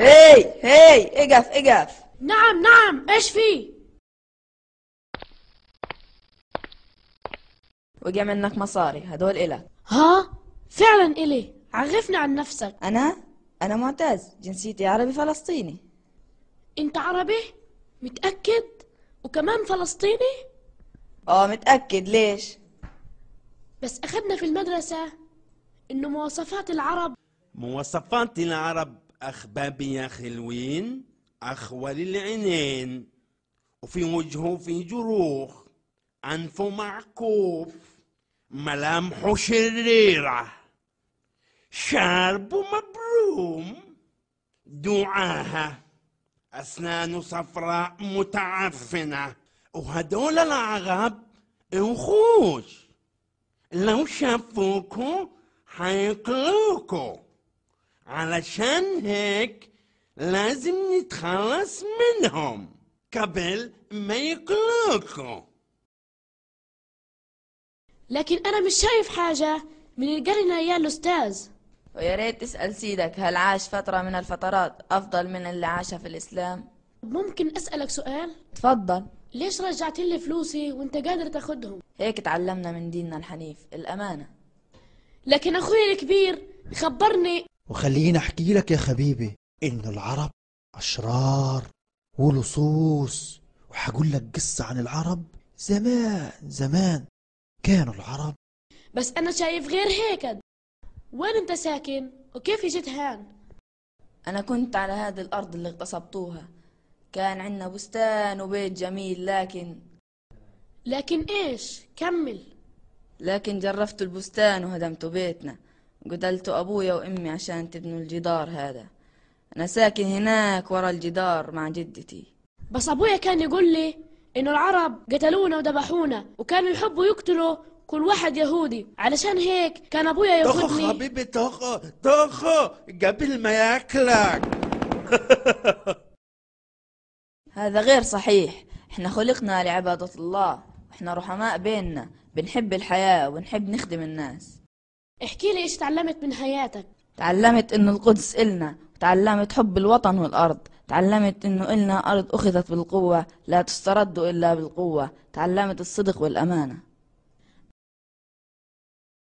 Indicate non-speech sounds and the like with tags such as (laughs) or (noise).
هي هي اقف اقف نعم نعم ايش في وقع منك مصاري هدول إلك ها فعلا إلي عرفني عن نفسك أنا أنا معتز جنسيتي عربي فلسطيني أنت عربي متأكد وكمان فلسطيني آه متأكد ليش بس أخذنا في المدرسة إنه مواصفات العرب مواصفات العرب أخباب يا خلوين أخول العينين وفي وجهه في جروح أنفه معكوف ملامحه شريرة شاربه مبروم دعاها أسنانه صفراء متعفنة وهدول العرب وخوش لو شافوكو حيقلقوا علشان هيك لازم نتخلص منهم قبل ما يقلوكوا لكن أنا مش شايف حاجة من القرنة يا الأستاذ ويا ريت تسأل سيدك هل عاش فترة من الفترات أفضل من اللي عاشها في الإسلام؟ ممكن أسألك سؤال؟ تفضل ليش رجعت لي فلوسي وانت قادر تاخدهم؟ هيك تعلمنا من ديننا الحنيف الأمانة لكن أخوي الكبير خبرني وخليني احكي لك يا خبيبي ان العرب اشرار ولصوص وحقول لك قصه عن العرب زمان زمان كانوا العرب بس انا شايف غير هيك وين انت ساكن وكيف اجيت هان انا كنت على هذه الارض اللي اغتصبتوها كان عندنا بستان وبيت جميل لكن لكن ايش كمل لكن جرفت البستان وهدمت بيتنا قتلت أبويا وأمي عشان تبنوا الجدار هذا أنا ساكن هناك ورا الجدار مع جدتي بس أبويا كان يقول لي إنه العرب قتلونا وذبحونا وكانوا يحبوا يقتلوا كل واحد يهودي علشان هيك كان أبويا ياخدني طخو حبيبي طخو طخو قبل ما ياكلك (laughs) هذا غير صحيح احنا خلقنا لعبادة الله احنا رحماء بيننا بنحب الحياة ونحب نخدم الناس احكي لي ايش تعلمت من حياتك تعلمت انه القدس إلنا تعلمت حب الوطن والأرض تعلمت انه إلنا أرض أخذت بالقوة لا تسترد إلا بالقوة تعلمت الصدق والأمانة